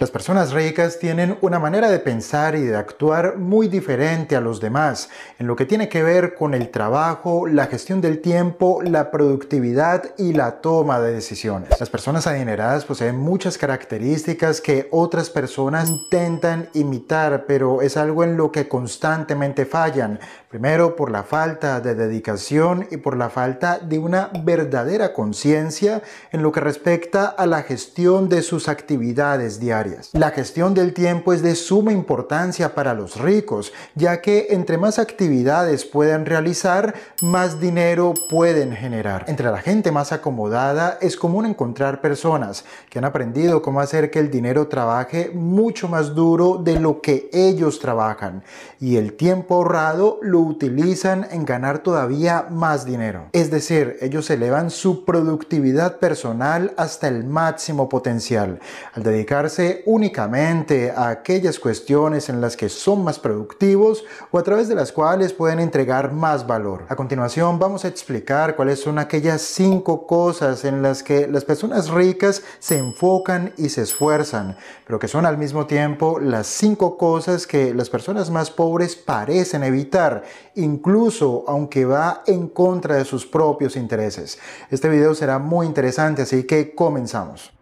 Las personas ricas tienen una manera de pensar y de actuar muy diferente a los demás en lo que tiene que ver con el trabajo, la gestión del tiempo, la productividad y la toma de decisiones. Las personas adineradas poseen muchas características que otras personas intentan imitar, pero es algo en lo que constantemente fallan. Primero por la falta de dedicación y por la falta de una verdadera conciencia en lo que respecta a la gestión de sus actividades diarias. La gestión del tiempo es de suma importancia para los ricos, ya que entre más actividades puedan realizar, más dinero pueden generar. Entre la gente más acomodada es común encontrar personas que han aprendido cómo hacer que el dinero trabaje mucho más duro de lo que ellos trabajan y el tiempo ahorrado lo utilizan en ganar todavía más dinero. Es decir, ellos elevan su productividad personal hasta el máximo potencial al dedicarse únicamente a aquellas cuestiones en las que son más productivos o a través de las cuales pueden entregar más valor. A continuación vamos a explicar cuáles son aquellas cinco cosas en las que las personas ricas se enfocan y se esfuerzan, pero que son al mismo tiempo las cinco cosas que las personas más pobres parecen evitar, incluso aunque va en contra de sus propios intereses. Este video será muy interesante, así que comenzamos.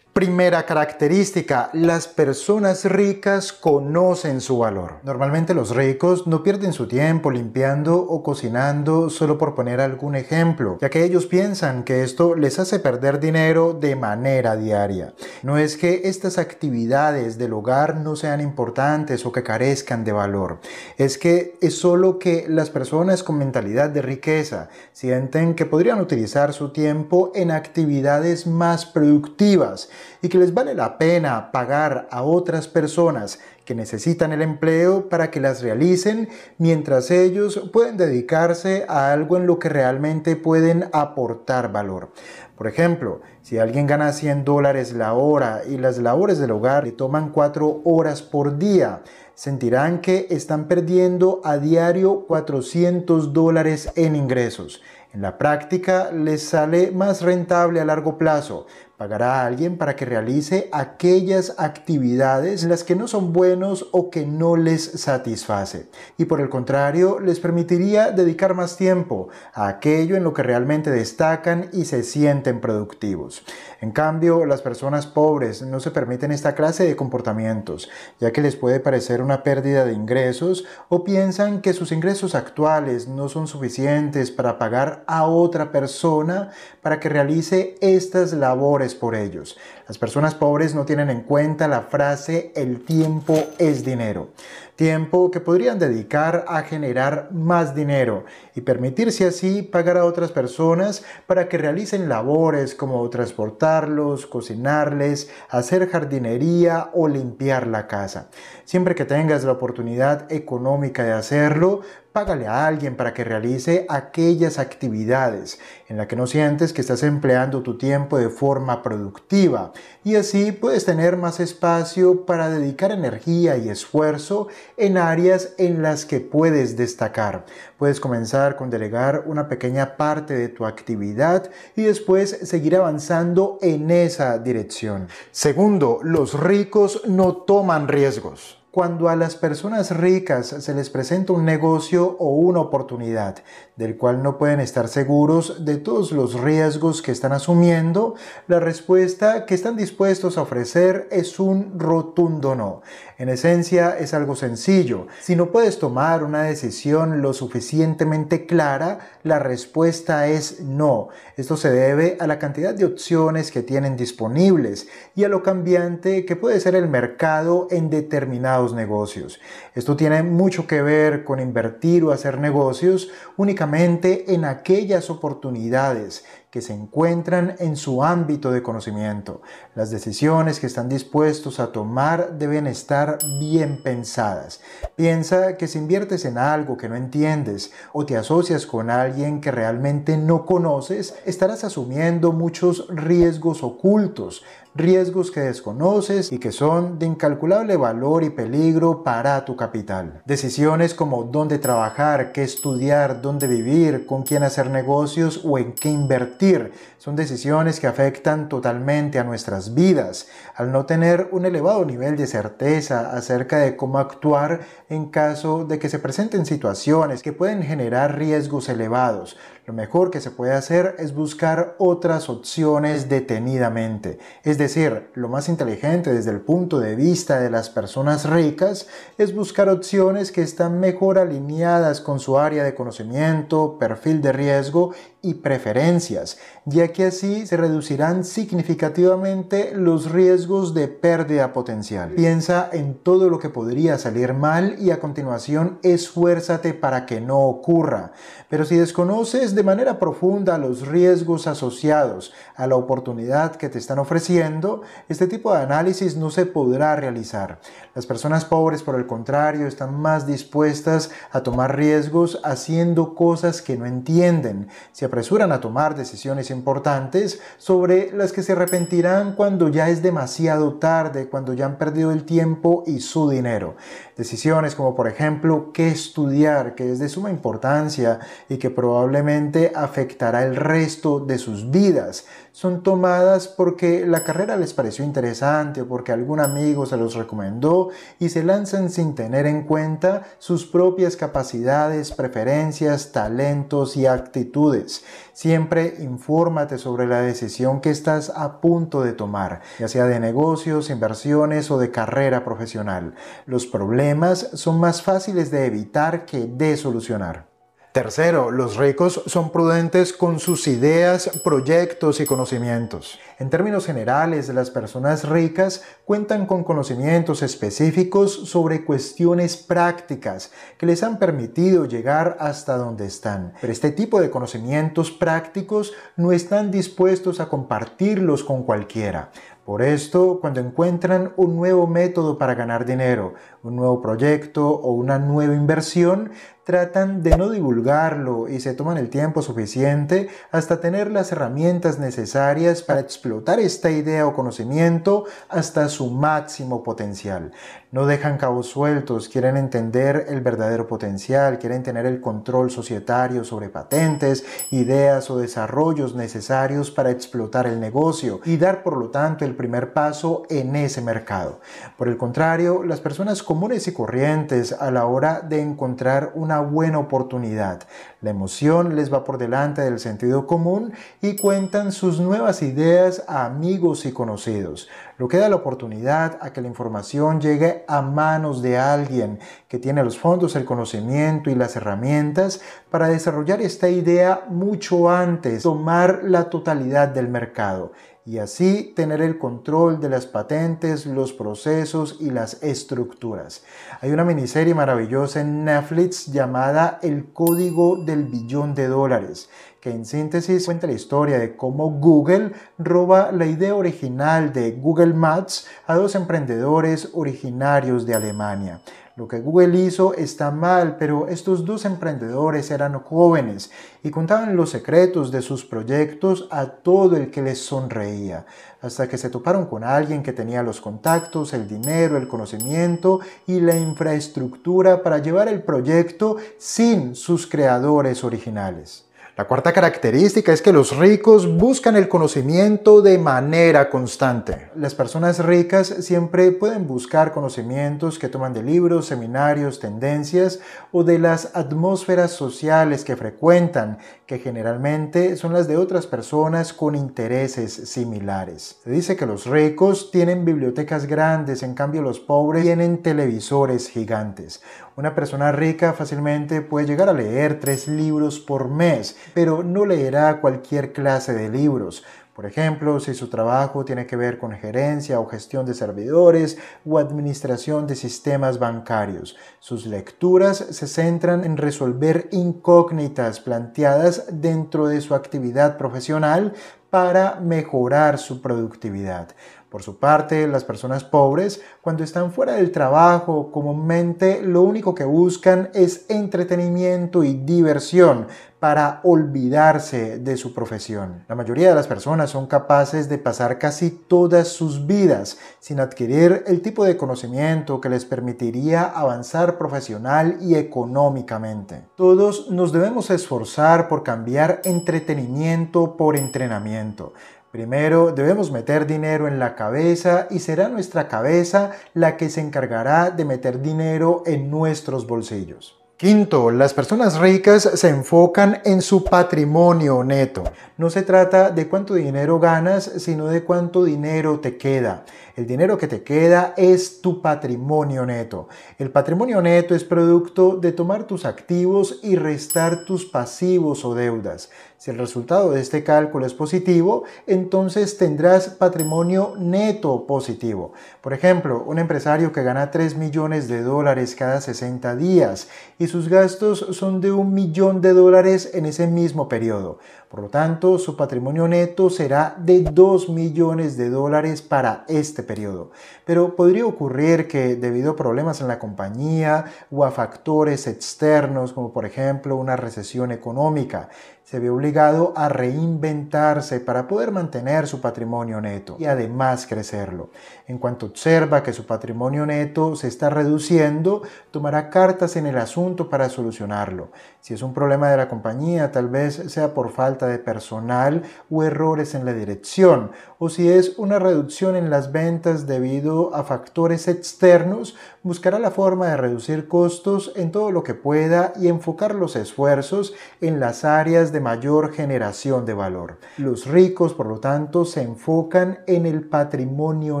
Primera característica, las personas ricas conocen su valor. Normalmente los ricos no pierden su tiempo limpiando o cocinando solo por poner algún ejemplo, ya que ellos piensan que esto les hace perder dinero de manera diaria. No es que estas actividades del hogar no sean importantes o que carezcan de valor, es que es solo que las personas con mentalidad de riqueza sienten que podrían utilizar su tiempo en actividades más productivas y que les vale la pena pagar a otras personas que necesitan el empleo para que las realicen mientras ellos pueden dedicarse a algo en lo que realmente pueden aportar valor. Por ejemplo, si alguien gana 100 dólares la hora y las labores del hogar le toman 4 horas por día, sentirán que están perdiendo a diario 400 dólares en ingresos. En la práctica les sale más rentable a largo plazo, Pagará a alguien para que realice aquellas actividades en las que no son buenos o que no les satisface. Y por el contrario, les permitiría dedicar más tiempo a aquello en lo que realmente destacan y se sienten productivos. En cambio, las personas pobres no se permiten esta clase de comportamientos, ya que les puede parecer una pérdida de ingresos o piensan que sus ingresos actuales no son suficientes para pagar a otra persona para que realice estas labores por ellos. Las personas pobres no tienen en cuenta la frase el tiempo es dinero. Tiempo que podrían dedicar a generar más dinero y permitirse así pagar a otras personas para que realicen labores como transportarlos, cocinarles, hacer jardinería o limpiar la casa. Siempre que tengas la oportunidad económica de hacerlo, Págale a alguien para que realice aquellas actividades en las que no sientes que estás empleando tu tiempo de forma productiva y así puedes tener más espacio para dedicar energía y esfuerzo en áreas en las que puedes destacar. Puedes comenzar con delegar una pequeña parte de tu actividad y después seguir avanzando en esa dirección. Segundo, los ricos no toman riesgos cuando a las personas ricas se les presenta un negocio o una oportunidad, del cual no pueden estar seguros de todos los riesgos que están asumiendo, la respuesta que están dispuestos a ofrecer es un rotundo no. En esencia es algo sencillo. Si no puedes tomar una decisión lo suficientemente clara, la respuesta es no. Esto se debe a la cantidad de opciones que tienen disponibles y a lo cambiante que puede ser el mercado en determinados negocios. Esto tiene mucho que ver con invertir o hacer negocios únicamente en aquellas oportunidades que se encuentran en su ámbito de conocimiento. Las decisiones que están dispuestos a tomar deben estar bien pensadas. Piensa que si inviertes en algo que no entiendes o te asocias con alguien que realmente no conoces, estarás asumiendo muchos riesgos ocultos riesgos que desconoces y que son de incalculable valor y peligro para tu capital. Decisiones como dónde trabajar, qué estudiar, dónde vivir, con quién hacer negocios o en qué invertir son decisiones que afectan totalmente a nuestras vidas al no tener un elevado nivel de certeza acerca de cómo actuar en caso de que se presenten situaciones que pueden generar riesgos elevados, lo mejor que se puede hacer es buscar otras opciones detenidamente. Es decir, lo más inteligente desde el punto de vista de las personas ricas es buscar opciones que están mejor alineadas con su área de conocimiento, perfil de riesgo y preferencias, ya que así se reducirán significativamente los riesgos de pérdida potencial. Piensa en todo lo que podría salir mal y a continuación esfuérzate para que no ocurra. Pero si desconoces de manera profunda los riesgos asociados a la oportunidad que te están ofreciendo, este tipo de análisis no se podrá realizar. Las personas pobres, por el contrario, están más dispuestas a tomar riesgos haciendo cosas que no entienden. Se apresuran a tomar decisiones importantes sobre las que se arrepentirán cuando ya es demasiado tarde, cuando ya han perdido el tiempo y su dinero. Decisiones como, por ejemplo, qué estudiar, que es de suma importancia y que probablemente afectará el resto de sus vidas. Son tomadas porque la carrera les pareció interesante o porque algún amigo se los recomendó y se lanzan sin tener en cuenta sus propias capacidades, preferencias, talentos y actitudes. Siempre infórmate sobre la decisión que estás a punto de tomar, ya sea de negocios, inversiones o de carrera profesional. Los problemas son más fáciles de evitar que de solucionar. Tercero, los ricos son prudentes con sus ideas, proyectos y conocimientos. En términos generales, las personas ricas cuentan con conocimientos específicos sobre cuestiones prácticas que les han permitido llegar hasta donde están. Pero este tipo de conocimientos prácticos no están dispuestos a compartirlos con cualquiera. Por esto, cuando encuentran un nuevo método para ganar dinero, un nuevo proyecto o una nueva inversión, tratan de no divulgarlo y se toman el tiempo suficiente hasta tener las herramientas necesarias para explotar esta idea o conocimiento hasta su máximo potencial. No dejan cabos sueltos, quieren entender el verdadero potencial, quieren tener el control societario sobre patentes, ideas o desarrollos necesarios para explotar el negocio y dar por lo tanto el primer paso en ese mercado. Por el contrario, las personas comunes y corrientes a la hora de encontrar una buena oportunidad. La emoción les va por delante del sentido común y cuentan sus nuevas ideas a amigos y conocidos, lo que da la oportunidad a que la información llegue a manos de alguien que tiene los fondos, el conocimiento y las herramientas para desarrollar esta idea mucho antes, tomar la totalidad del mercado y así tener el control de las patentes, los procesos y las estructuras. Hay una miniserie maravillosa en Netflix llamada El Código del Billón de Dólares, que en síntesis cuenta la historia de cómo Google roba la idea original de Google Maps a dos emprendedores originarios de Alemania. Lo que Google hizo está mal, pero estos dos emprendedores eran jóvenes y contaban los secretos de sus proyectos a todo el que les sonreía, hasta que se toparon con alguien que tenía los contactos, el dinero, el conocimiento y la infraestructura para llevar el proyecto sin sus creadores originales. La cuarta característica es que los ricos buscan el conocimiento de manera constante. Las personas ricas siempre pueden buscar conocimientos que toman de libros, seminarios, tendencias o de las atmósferas sociales que frecuentan, que generalmente son las de otras personas con intereses similares. Se dice que los ricos tienen bibliotecas grandes, en cambio los pobres tienen televisores gigantes. Una persona rica fácilmente puede llegar a leer tres libros por mes, pero no leerá cualquier clase de libros. Por ejemplo, si su trabajo tiene que ver con gerencia o gestión de servidores o administración de sistemas bancarios, sus lecturas se centran en resolver incógnitas planteadas dentro de su actividad profesional para mejorar su productividad. Por su parte, las personas pobres, cuando están fuera del trabajo, comúnmente lo único que buscan es entretenimiento y diversión para olvidarse de su profesión. La mayoría de las personas son capaces de pasar casi todas sus vidas sin adquirir el tipo de conocimiento que les permitiría avanzar profesional y económicamente. Todos nos debemos esforzar por cambiar entretenimiento por entrenamiento. Primero debemos meter dinero en la cabeza y será nuestra cabeza la que se encargará de meter dinero en nuestros bolsillos. Quinto, las personas ricas se enfocan en su patrimonio neto. No se trata de cuánto dinero ganas, sino de cuánto dinero te queda. El dinero que te queda es tu patrimonio neto. El patrimonio neto es producto de tomar tus activos y restar tus pasivos o deudas. Si el resultado de este cálculo es positivo, entonces tendrás patrimonio neto positivo. Por ejemplo, un empresario que gana 3 millones de dólares cada 60 días y sus gastos son de un millón de dólares en ese mismo periodo. Por lo tanto, su patrimonio neto será de 2 millones de dólares para este periodo. Pero podría ocurrir que debido a problemas en la compañía o a factores externos, como por ejemplo una recesión económica, se ve obligado a reinventarse para poder mantener su patrimonio neto y además crecerlo. En cuanto observa que su patrimonio neto se está reduciendo, tomará cartas en el asunto para solucionarlo. Si es un problema de la compañía, tal vez sea por falta de personal o errores en la dirección, o si es una reducción en las ventas debido a factores externos, buscará la forma de reducir costos en todo lo que pueda y enfocar los esfuerzos en las áreas de mayor generación de valor. Los ricos, por lo tanto, se enfocan en el patrimonio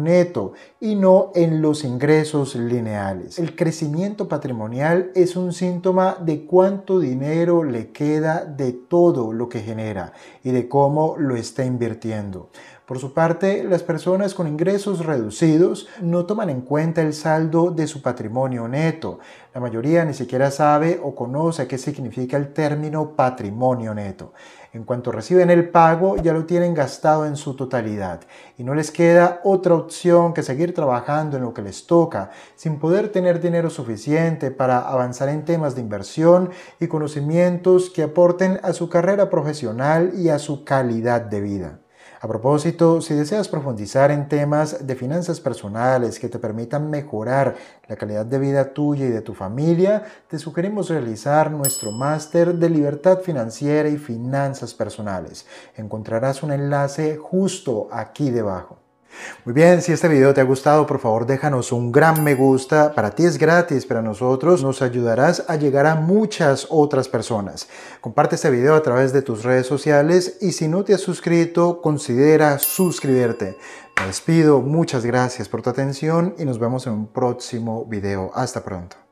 neto y no en los ingresos lineales. El crecimiento patrimonial es un síntoma de cuánto dinero le queda de todo lo que genera y de cómo lo está invirtiendo. Por su parte, las personas con ingresos reducidos no toman en cuenta el saldo de su patrimonio neto. La mayoría ni siquiera sabe o conoce qué significa el término patrimonio neto. En cuanto reciben el pago, ya lo tienen gastado en su totalidad y no les queda otra opción que seguir trabajando en lo que les toca, sin poder tener dinero suficiente para avanzar en temas de inversión y conocimientos que aporten a su carrera profesional y a su calidad de vida. A propósito, si deseas profundizar en temas de finanzas personales que te permitan mejorar la calidad de vida tuya y de tu familia, te sugerimos realizar nuestro máster de libertad financiera y finanzas personales. Encontrarás un enlace justo aquí debajo. Muy bien, si este video te ha gustado, por favor déjanos un gran me gusta. Para ti es gratis, para nosotros nos ayudarás a llegar a muchas otras personas. Comparte este video a través de tus redes sociales y si no te has suscrito, considera suscribirte. Me despido, muchas gracias por tu atención y nos vemos en un próximo video. Hasta pronto.